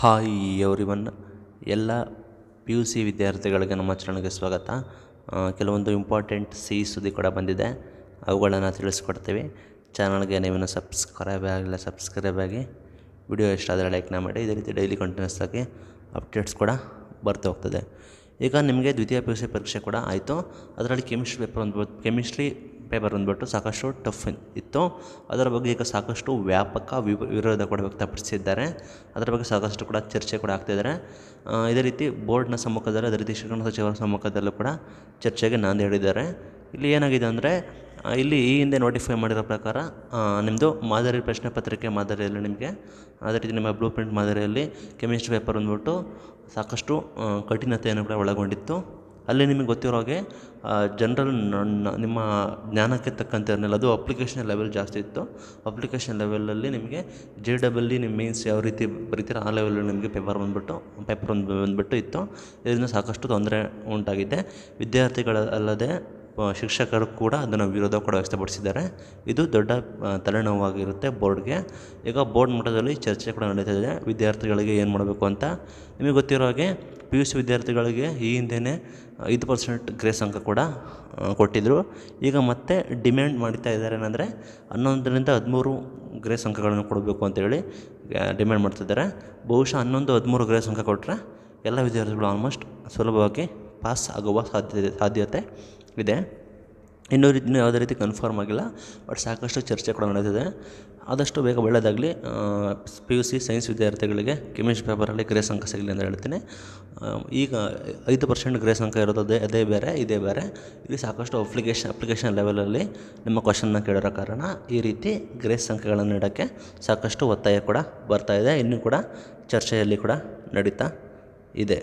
hi everyone ಎಲ್ಲ P U C ವಿದ್ಯಾರ್ಥಿಗಳಿಗೆ ನಮ್ಮ ಚಾನಲ್ಗೆ ಸ್ವಾಗತ ಕೆಲವೊಂದು ಇಂಪಾರ್ಟೆಂಟ್ ಸಿ ಸುದ್ದಿ ಕೂಡ ಬಂದಿದೆ ಅವುಗಳನ್ನು ತಿಳಿಸ್ಕೊಡ್ತೀವಿ ಚಾನಲ್ಗೆ ನೀವೇನು ಸಬ್ಸ್ಕ್ರೈಬ್ ಆಗಿಲ್ಲ ಸಬ್ಸ್ಕ್ರೈಬ್ ಆಗಿ ವಿಡಿಯೋ ಇಷ್ಟ ಆದರೆ ಲೈಕ್ನ ಮಾಡಿ ಇದೇ ರೀತಿ ಡೈಲಿ ಕಂಟಿನ್ಯೂಸ್ ಆಗಿ ಅಪ್ಡೇಟ್ಸ್ ಕೂಡ ಬರ್ತಾ ಹೋಗ್ತದೆ ಈಗ ನಿಮಗೆ ದ್ವಿತೀಯ ಪಿ ಯು ಸಿ ಪರೀಕ್ಷೆ ಕೂಡ ಆಯಿತು ಅದರಲ್ಲಿ ಕೆಮಿಸ್ಟ್ರಿ ಪೇಪರ್ ಒಂದು ಕೆಮಿಸ್ಟ್ರಿ ಪೇಪರ್ ಬಂದ್ಬಿಟ್ಟು ಸಾಕಷ್ಟು ಟಫ್ ಇತ್ತು ಅದರ ಬಗ್ಗೆ ಈಗ ಸಾಕಷ್ಟು ವ್ಯಾಪಕ ವಿರೋಧ ಕೂಡ ವ್ಯಕ್ತಪಡಿಸಿದ್ದಾರೆ ಅದರ ಬಗ್ಗೆ ಸಾಕಷ್ಟು ಕೂಡ ಚರ್ಚೆ ಕೂಡ ಆಗ್ತಿದ್ದಾರೆ ಇದೇ ರೀತಿ ಬೋರ್ಡ್ನ ಸಮ್ಮುಖದಲ್ಲಿ ಅದೇ ರೀತಿ ಶಿಕ್ಷಣ ಸಚಿವರ ಸಮ್ಮುಖದಲ್ಲೂ ಕೂಡ ಚರ್ಚೆಗೆ ನಾಂದಿ ಹೇಳಿದ್ದಾರೆ ಇಲ್ಲಿ ಏನಾಗಿದೆ ಅಂದರೆ ಇಲ್ಲಿ ಈ ಹಿಂದೆ ನೋಟಿಫೈ ಮಾಡಿರೋ ಪ್ರಕಾರ ನಿಮ್ಮದು ಮಾದರಿ ಪ್ರಶ್ನೆ ಪತ್ರಿಕೆ ಮಾದರಿಯಲ್ಲಿ ನಿಮಗೆ ಅದೇ ರೀತಿ ನಿಮ್ಮ ಬ್ಲೂ ಪ್ರಿಂಟ್ ಮಾದರಿಯಲ್ಲಿ ಕೆಮಿಸ್ಟ್ರಿ ಪೇಪರ್ ಅಂದ್ಬಿಟ್ಟು ಸಾಕಷ್ಟು ಕಠಿಣತೆಯನ್ನು ಕೂಡ ಒಳಗೊಂಡಿತ್ತು ಅಲ್ಲಿ ನಿಮಗೆ ಗೊತ್ತಿರೋ ಹಾಗೆ ಜನರಲ್ ನಿಮ್ಮ ಜ್ಞಾನಕ್ಕೆ ತಕ್ಕಂತೆ ಅದು ಅಪ್ಲಿಕೇಶನ್ ಲೆವೆಲ್ ಜಾಸ್ತಿ ಇತ್ತು ಅಪ್ಲಿಕೇಶನ್ ಲೆವೆಲಲ್ಲಿ ನಿಮಗೆ ಜೆ ಡಬಲ್ ನಿಮ್ಮ ಮೀನ್ಸ್ ಯಾವ ರೀತಿ ಬರೀತೀರ ಆ ಲೆವೆಲಲ್ಲಿ ನಿಮಗೆ ಪೇಪರ್ ಬಂದುಬಿಟ್ಟು ಪೇಪರ್ ಒಂದು ಬಂದುಬಿಟ್ಟು ಇತ್ತು ಇದರಿಂದ ಸಾಕಷ್ಟು ತೊಂದರೆ ಉಂಟಾಗಿದೆ ವಿದ್ಯಾರ್ಥಿಗಳ ಅಲ್ಲದೆ ಶಿಕ್ಷಕರು ಕೂಡ ಅದನ್ನು ವಿರೋಧ ಕೂಡ ವ್ಯಕ್ತಪಡಿಸಿದ್ದಾರೆ ಇದು ದೊಡ್ಡ ತಲೆನೋವಾಗಿರುತ್ತೆ ಬೋರ್ಡ್ಗೆ ಈಗ ಬೋರ್ಡ್ ಮಟ್ಟದಲ್ಲಿ ಚರ್ಚೆ ಕೂಡ ನಡೀತಾ ಇದೆ ವಿದ್ಯಾರ್ಥಿಗಳಿಗೆ ಏನು ಮಾಡಬೇಕು ಅಂತ ನಿಮಗೆ ಗೊತ್ತಿರೋ ಹಾಗೆ ಪಿ ಯು ಸಿ ವಿದ್ಯಾರ್ಥಿಗಳಿಗೆ ಈ ಹಿಂದೆಯೇ ಐದು ಪರ್ಸೆಂಟ್ ಗ್ರೇಸ್ ಅಂಕ ಕೂಡ ಕೊಟ್ಟಿದ್ದರು ಈಗ ಮತ್ತೆ ಡಿಮ್ಯಾಂಡ್ ಮಾಡ್ತಾ ಇದ್ದಾರೆ ಏನಂದರೆ ಹನ್ನೊಂದರಿಂದ ಹದಿಮೂರು ಗ್ರೇಸ್ ಅಂಕಗಳನ್ನು ಕೊಡಬೇಕು ಅಂತೇಳಿ ಡಿಮ್ಯಾಂಡ್ ಮಾಡ್ತಿದ್ದಾರೆ ಬಹುಶಃ ಹನ್ನೊಂದು ಹದಿಮೂರು ಗ್ರೇಸ್ ಅಂಕ ಕೊಟ್ಟರೆ ಎಲ್ಲ ವಿದ್ಯಾರ್ಥಿಗಳು ಆಲ್ಮೋಸ್ಟ್ ಸುಲಭವಾಗಿ ಪಾಸ್ ಆಗುವ ಸಾಧ್ಯತೆ ಸಾಧ್ಯತೆ ಇದೆ ಇನ್ನೂ ರೀತಿ ಯಾವುದೇ ರೀತಿ ಕನ್ಫರ್ಮ್ ಆಗಿಲ್ಲ ಬಟ್ ಸಾಕಷ್ಟು ಚರ್ಚೆ ಕೂಡ ನಡೆದಿದೆ ಆದಷ್ಟು ಬೇಗ ಒಳ್ಳೆಯದಾಗಲಿ ಪಿ ಯು ಸಿ ಸೈನ್ಸ್ ವಿದ್ಯಾರ್ಥಿಗಳಿಗೆ ಕೆಮಿಸ್ಟ್ರಿ ಪೇಪರಲ್ಲಿ ಗ್ರೇಸ್ ಅಂಕ ಸಿಗಲಿ ಅಂತ ಹೇಳ್ತೀನಿ ಈಗ ಐದು ಪರ್ಸೆಂಟ್ ಗ್ರೇಸ್ ಅಂಕ ಇರೋದು ಅದೇ ಬೇರೆ ಇದೇ ಬೇರೆ ಇಲ್ಲಿ ಸಾಕಷ್ಟು ಅಪ್ಲಿಕೇಶನ್ ಅಪ್ಲಿಕೇಶನ್ ಲೆವೆಲಲ್ಲಿ ನಿಮ್ಮ ಕ್ವಶನ್ನ ಕೇಳಿರೋ ಕಾರಣ ಈ ರೀತಿ ಗ್ರೇಸ್ ಅಂಕಗಳನ್ನು ನೀಡೋಕ್ಕೆ ಸಾಕಷ್ಟು ಒತ್ತಾಯ ಕೂಡ ಬರ್ತಾ ಇದೆ ಇನ್ನೂ ಕೂಡ ಚರ್ಚೆಯಲ್ಲಿ ಕೂಡ ನಡೀತಾ ಇದೆ